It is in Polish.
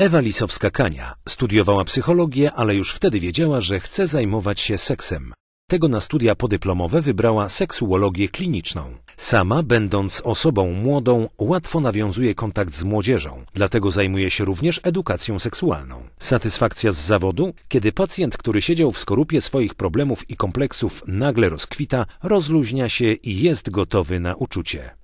Ewa Lisowska-Kania studiowała psychologię, ale już wtedy wiedziała, że chce zajmować się seksem. Tego na studia podyplomowe wybrała seksuologię kliniczną. Sama, będąc osobą młodą, łatwo nawiązuje kontakt z młodzieżą, dlatego zajmuje się również edukacją seksualną. Satysfakcja z zawodu, kiedy pacjent, który siedział w skorupie swoich problemów i kompleksów, nagle rozkwita, rozluźnia się i jest gotowy na uczucie.